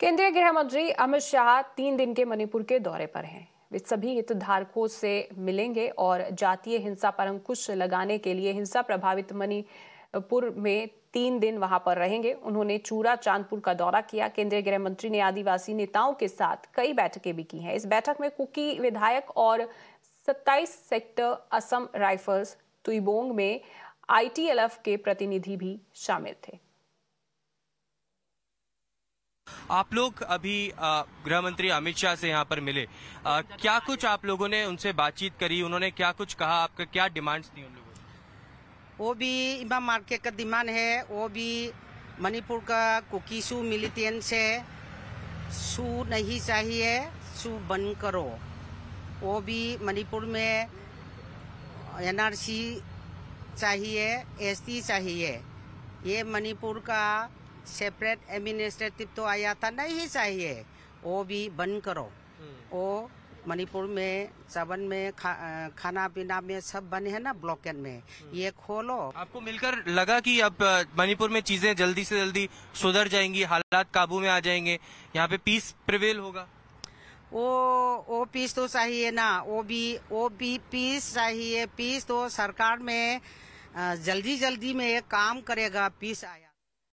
केंद्रीय गृह मंत्री अमित शाह तीन दिन के मणिपुर के दौरे पर हैं वे सभी हितधारकों से मिलेंगे और जातीय हिंसा पर अंकुश लगाने के लिए हिंसा प्रभावित मणिपुर में तीन दिन वहां पर रहेंगे उन्होंने चूरा चांदपुर का दौरा किया केंद्रीय गृह मंत्री ने आदिवासी नेताओं के साथ कई बैठकें भी की हैं इस बैठक में कुकी विधायक और 27 सेक्टर असम राइफल्स तुईबोंग में आईटीएलएफ के प्रतिनिधि भी शामिल थे आप लोग अभी गृह मंत्री अमित शाह से यहाँ पर मिले आ, क्या कुछ आप लोगों ने उनसे बातचीत करी उन्होंने क्या कुछ कहा आपका क्या डिमांड्स थी उन लोगों वो भी इमाम मार्केट का डिमांड है वो भी मणिपुर का शू मिलिटेंस से सू नहीं चाहिए सू बंद करो वो भी मणिपुर में एनआरसी चाहिए एसटी चाहिए ये मणिपुर का सेपरेट एडमिनिस्ट्रेटिव तो आया था नहीं चाहिए वो भी बंद करो हम्म। वो मणिपुर में सबन में खा, खाना पीना में सब बंद है ना ब्लॉकेट में हम्म। ये खोलो आपको मिलकर लगा कि अब मणिपुर में चीजें जल्दी से जल्दी सुधर जाएंगी हालात काबू में आ जाएंगे यहाँ पे पीस प्रिवेल होगा वो वो पीस तो चाहिए ना वो भी वो भी पीस चाहिए पीस तो सरकार में जल्दी जल्दी में काम करेगा पीस आया